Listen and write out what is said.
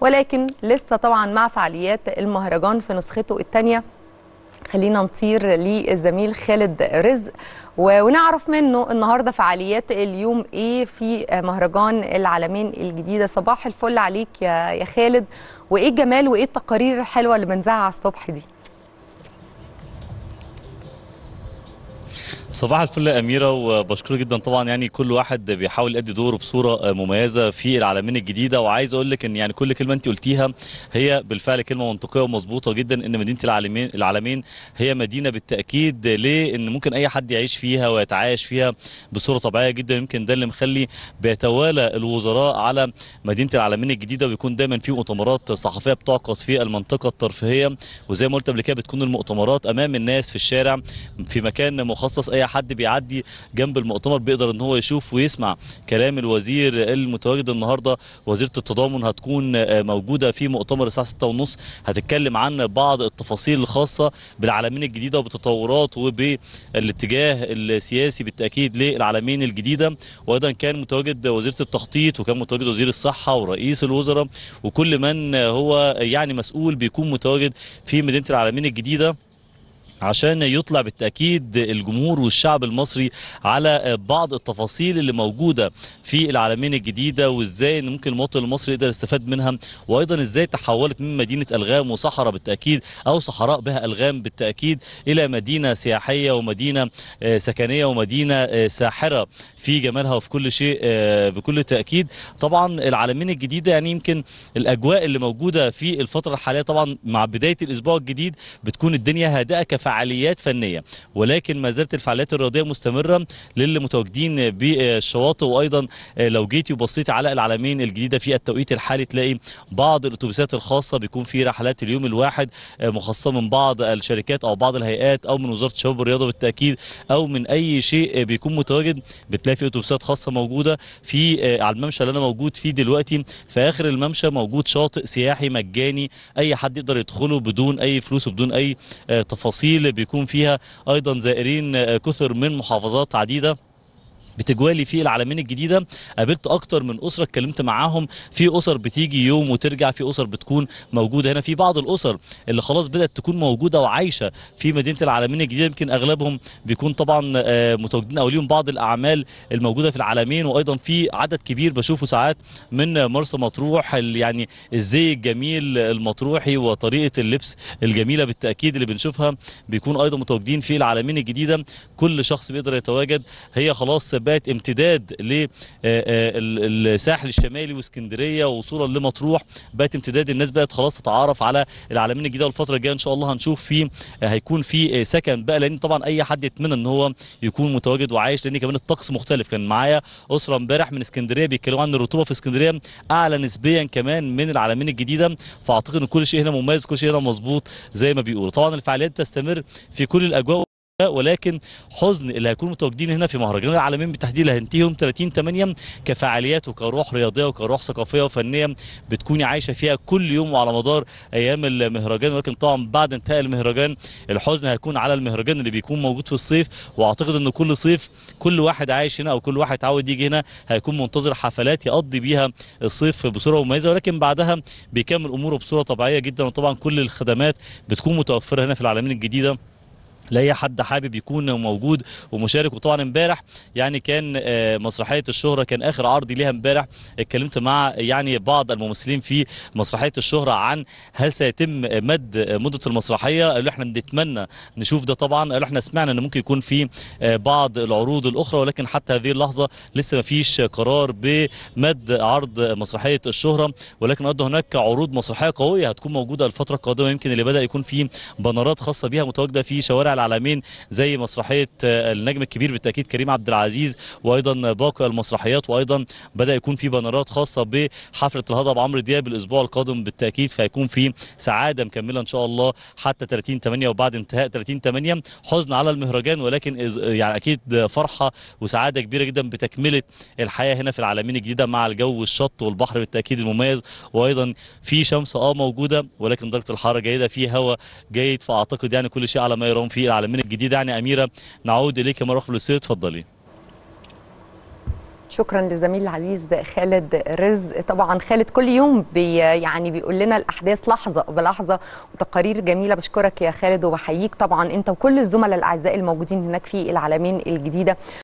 ولكن لسه طبعا مع فعاليات المهرجان في نسخته الثانيه خلينا نطير للزميل خالد رزق ونعرف منه النهارده فعاليات اليوم ايه في مهرجان العالمين الجديده صباح الفل عليك يا خالد وايه الجمال وايه التقارير الحلوه اللي بنذاعها على الصبح دي صباح الفل يا اميره وبشكر جدا طبعا يعني كل واحد بيحاول يؤدي دوره بصوره آه، مميزه في العالمين الجديده وعايز اقول لك ان يعني كل كلمه انت قلتيها هي بالفعل كلمه منطقيه ومظبوطه جدا ان مدينه العالمين العالمين هي مدينه بالتاكيد لان ممكن اي حد يعيش فيها ويتعايش فيها بصوره طبيعيه جدا يمكن ده اللي مخلي بيتوالى الوزراء على مدينه العالمين الجديده ويكون دايما في مؤتمرات صحفيه بتعقد في المنطقه الترفيهيه وزي ما قلت قبل كده بتكون المؤتمرات امام الناس في الشارع في مكان مخصص اي حد بيعدي جنب المؤتمر بيقدر ان هو يشوف ويسمع كلام الوزير المتواجد النهارده وزيره التضامن هتكون آه، موجوده في مؤتمر الساعه 6:30 هتتكلم عن بعض التفاصيل الخاصه بالعالمين الجديده وبالتطورات وبالاتجاه السياسي بالتاكيد للعالمين الجديده وايضا كان متواجد وزيره التخطيط وكان متواجد وزير الصحه ورئيس الوزراء وكل من هو يعني مسؤول بيكون متواجد في مدينه العالمين الجديده عشان يطلع بالتأكيد الجمهور والشعب المصري على بعض التفاصيل اللي موجودة في العالمين الجديدة وإزاي إن ممكن المواطن المصري يقدر يستفاد منها وأيضا إزاي تحولت من مدينة ألغام وصحراء بالتأكيد أو صحراء بها ألغام بالتأكيد إلى مدينة سياحية ومدينة آه، سكنية ومدينة آه، ساحرة في جمالها وفي كل شيء آه، بكل تأكيد طبعا العالمين الجديدة يعني يمكن الأجواء اللي موجودة في الفترة الحالية طبعا مع بداية الأسبوع الجديد بتكون الدنيا هادئة كفا فعاليات فنيه ولكن ما زالت الفعاليات الرياضيه مستمره للي متواجدين بالشواطئ وايضا آه، لو جيتي وبصيتي على العلمين الجديده في التوقيت الحالي تلاقي بعض الاتوبيسات الخاصه بيكون في رحلات اليوم الواحد آه، مخصصه من بعض الشركات او بعض الهيئات او من وزاره الشباب والرياضه بالتاكيد او من اي شيء بيكون متواجد بتلاقي في اتوبيسات خاصه موجوده في آه، على الممشى اللي انا موجود فيه دلوقتي في اخر الممشى موجود شاطئ سياحي مجاني اي حد يقدر يدخله بدون اي فلوس وبدون اي تفاصيل الجميل بيكون فيها ايضا زائرين آه، كثر من محافظات عديده بتجوالي في العالمين الجديده قابلت اكتر من اسره اتكلمت معاهم في اسر بتيجي يوم وترجع في اسر بتكون موجوده هنا في بعض الاسر اللي خلاص بدات تكون موجوده وعايشه في مدينه العالمين الجديده يمكن اغلبهم بيكون طبعا آه، متواجدين او ليهم بعض الاعمال الموجوده في العالمين وايضا في عدد كبير بشوفه ساعات من مرسى مطروح يعني الزي الجميل المطروحي وطريقه اللبس الجميله بالتاكيد اللي بنشوفها بيكون ايضا متواجدين في العالمين الجديده كل شخص بيقدر يتواجد هي خلاص بقت امتداد للساحل آه، آه، الشمالي واسكندريه وصولا لمطروح بقت امتداد الناس بقت خلاص تتعرف على العالمين الجديده والفتره الجايه ان شاء الله هنشوف في آه، هيكون في سكن بقى لان طبعا اي حد يتمنى ان هو يكون متواجد وعايش لان كمان الطقس مختلف كان معايا اسره امبارح من اسكندريه بيتكلموا عن الرطوبه في اسكندريه اعلى نسبيا كمان من العالمين الجديده فاعتقد ان كل شيء هنا مميز كل شيء هنا مظبوط زي ما بيقولوا طبعا الفعاليات بتستمر في كل الاجواء ولكن حزن اللي هيكونوا متواجدين هنا في مهرجان العالمين بالتحديد اللي هينتهي يوم 30 8 كفعاليات وكروح رياضيه وكروح ثقافيه وفنيه بتكوني عايشه فيها كل يوم وعلى مدار ايام المهرجان ولكن طبعا بعد انتهاء المهرجان الحزن هيكون على المهرجان اللي بيكون موجود في الصيف واعتقد ان كل صيف كل واحد عايش هنا او كل واحد اتعود يجي هنا هيكون منتظر حفلات يقضي بيها الصيف بصوره مميزه ولكن بعدها بيكمل اموره بصوره طبيعيه جدا وطبعا كل الخدمات بتكون متوفره هنا في العالمين الجديده لاي حد حابب يكون موجود ومشارك وطبعا امبارح يعني كان آه، مسرحيه الشهره كان اخر عرض ليها امبارح اتكلمت مع يعني بعض الممثلين في مسرحيه الشهره عن هل سيتم مد مده المسرحيه قالوا احنا بنتمنى نشوف ده طبعا قالوا احنا سمعنا ان ممكن يكون في آه، بعض العروض الاخرى ولكن حتى هذه اللحظه لسه ما فيش قرار بمد عرض مسرحيه الشهره ولكن قد هناك عروض مسرحيه قويه هتكون موجوده الفتره القادمه يمكن اللي بدا يكون في بنرات خاصه بيها متواجده في شوارع العالمين زي مسرحيه آه، النجم الكبير بالتاكيد كريم عبد العزيز وايضا باقي المسرحيات وايضا بدا يكون في بانرات خاصه بحفله الهضبه عمرو دياب الاسبوع القادم بالتاكيد فهيكون في سعاده مكمله ان شاء الله حتى 30 8 وبعد انتهاء 30 8 حزن على المهرجان ولكن يعني اكيد فرحه وسعاده كبيره جدا بتكمله الحياه هنا في العالمين الجديده مع الجو والشط والبحر بالتاكيد المميز وايضا في شمس اه موجوده ولكن درجه الحراره جيده في هواء جيد فاعتقد يعني كل شيء على ما يرام في العالمين الجديد يعني اميره نعود اليك مره اخرى للسير اتفضلي شكرا للزميل العزيز خالد رزق طبعا خالد كل يوم بي يعني بيقول لنا الاحداث لحظه بلحظه وتقارير جميله بشكرك يا خالد وبحييك طبعا انت وكل الزملاء الاعزاء الموجودين هناك في العالمين الجديده